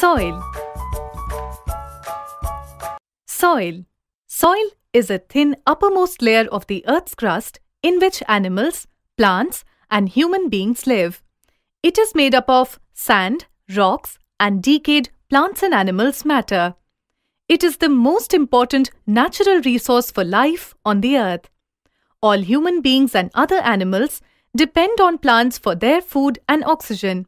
Soil Soil Soil is a thin uppermost layer of the earth's crust in which animals, plants and human beings live. It is made up of sand, rocks and decayed plants and animals matter. It is the most important natural resource for life on the earth. All human beings and other animals depend on plants for their food and oxygen.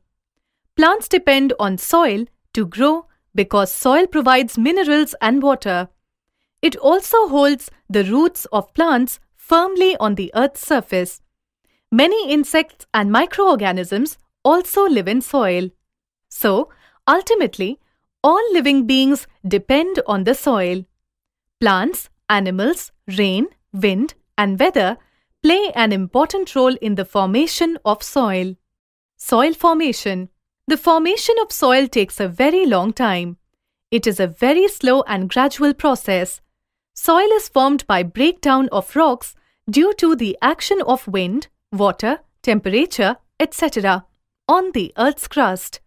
Plants depend on soil to grow because soil provides minerals and water. It also holds the roots of plants firmly on the earth's surface. Many insects and microorganisms also live in soil. So, ultimately, all living beings depend on the soil. Plants, animals, rain, wind, and weather play an important role in the formation of soil. Soil formation the formation of soil takes a very long time. It is a very slow and gradual process. Soil is formed by breakdown of rocks due to the action of wind, water, temperature, etc. on the Earth's crust.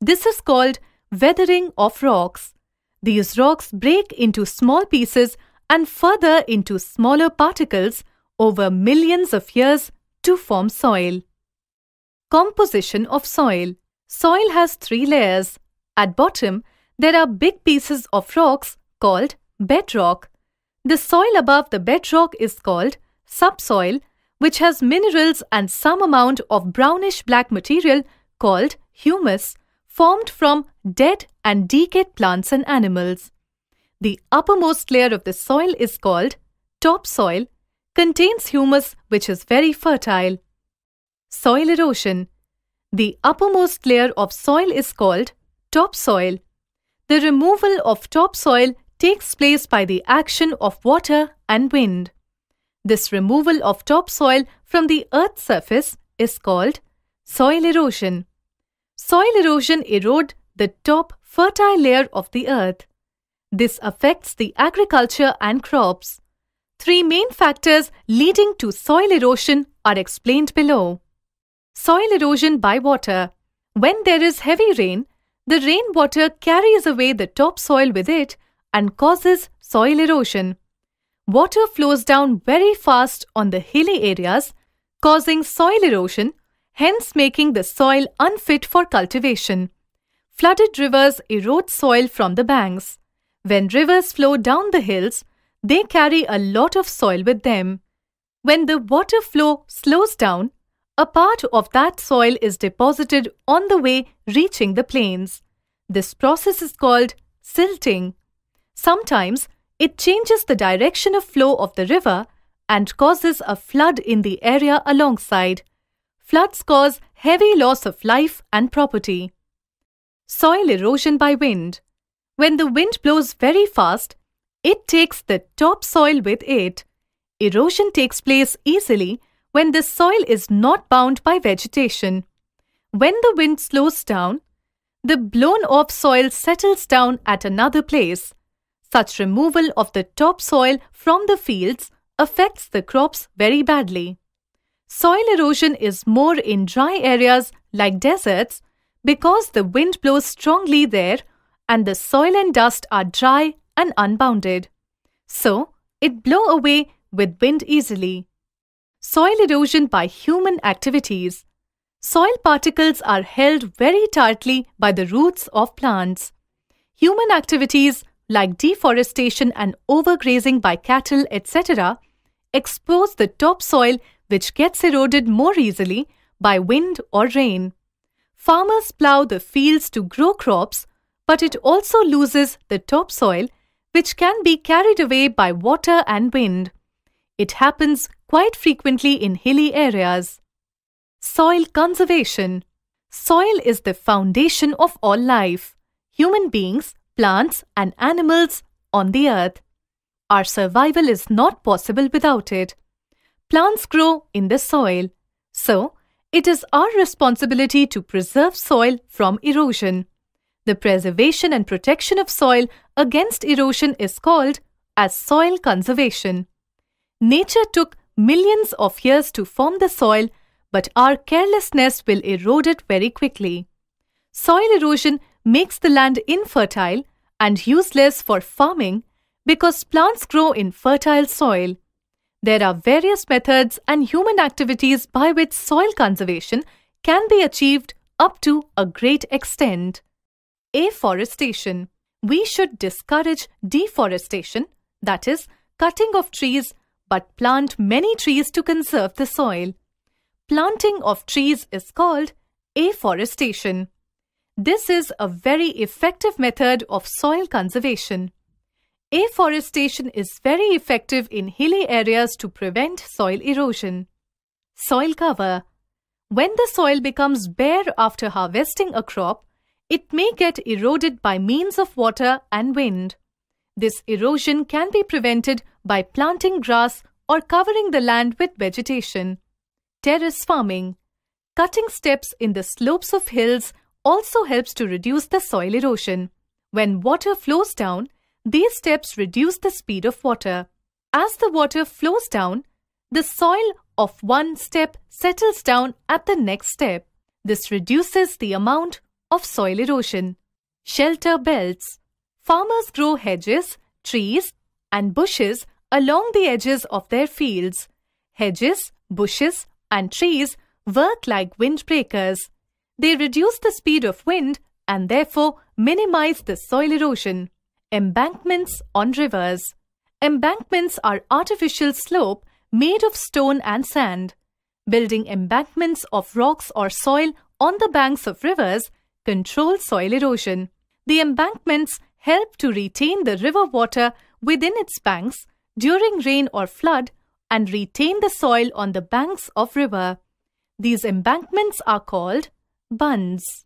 This is called weathering of rocks. These rocks break into small pieces and further into smaller particles over millions of years to form soil. Composition of soil Soil has three layers. At bottom, there are big pieces of rocks called bedrock. The soil above the bedrock is called subsoil, which has minerals and some amount of brownish black material called humus, formed from dead and decayed plants and animals. The uppermost layer of the soil is called topsoil, contains humus which is very fertile. Soil erosion the uppermost layer of soil is called topsoil. The removal of topsoil takes place by the action of water and wind. This removal of topsoil from the earth's surface is called soil erosion. Soil erosion erode the top fertile layer of the earth. This affects the agriculture and crops. Three main factors leading to soil erosion are explained below soil erosion by water. When there is heavy rain, the rainwater carries away the topsoil with it and causes soil erosion. Water flows down very fast on the hilly areas, causing soil erosion, hence making the soil unfit for cultivation. Flooded rivers erode soil from the banks. When rivers flow down the hills, they carry a lot of soil with them. When the water flow slows down, a part of that soil is deposited on the way reaching the plains. This process is called silting. Sometimes it changes the direction of flow of the river and causes a flood in the area alongside. Floods cause heavy loss of life and property. Soil erosion by wind. When the wind blows very fast, it takes the topsoil with it. Erosion takes place easily when the soil is not bound by vegetation. When the wind slows down, the blown off soil settles down at another place. Such removal of the topsoil from the fields affects the crops very badly. Soil erosion is more in dry areas like deserts because the wind blows strongly there and the soil and dust are dry and unbounded. So, it blow away with wind easily soil erosion by human activities. Soil particles are held very tightly by the roots of plants. Human activities like deforestation and overgrazing by cattle, etc., expose the topsoil which gets eroded more easily by wind or rain. Farmers plough the fields to grow crops, but it also loses the topsoil, which can be carried away by water and wind. It happens quite frequently in hilly areas. Soil conservation. Soil is the foundation of all life. Human beings, plants, and animals on the earth. Our survival is not possible without it. Plants grow in the soil. So, it is our responsibility to preserve soil from erosion. The preservation and protection of soil against erosion is called as soil conservation. Nature took millions of years to form the soil, but our carelessness will erode it very quickly. Soil erosion makes the land infertile and useless for farming because plants grow in fertile soil. There are various methods and human activities by which soil conservation can be achieved up to a great extent. Afforestation. We should discourage deforestation, that is, cutting of trees but plant many trees to conserve the soil. Planting of trees is called afforestation. This is a very effective method of soil conservation. Afforestation is very effective in hilly areas to prevent soil erosion. Soil cover When the soil becomes bare after harvesting a crop, it may get eroded by means of water and wind. This erosion can be prevented by planting grass or covering the land with vegetation. Terrace farming. Cutting steps in the slopes of hills also helps to reduce the soil erosion. When water flows down, these steps reduce the speed of water. As the water flows down, the soil of one step settles down at the next step. This reduces the amount of soil erosion. Shelter belts. Farmers grow hedges, trees and bushes along the edges of their fields. Hedges, bushes, and trees work like windbreakers. They reduce the speed of wind and therefore minimize the soil erosion. Embankments on rivers. Embankments are artificial slope made of stone and sand. Building embankments of rocks or soil on the banks of rivers control soil erosion. The embankments help to retain the river water within its banks during rain or flood and retain the soil on the banks of river. These embankments are called buns.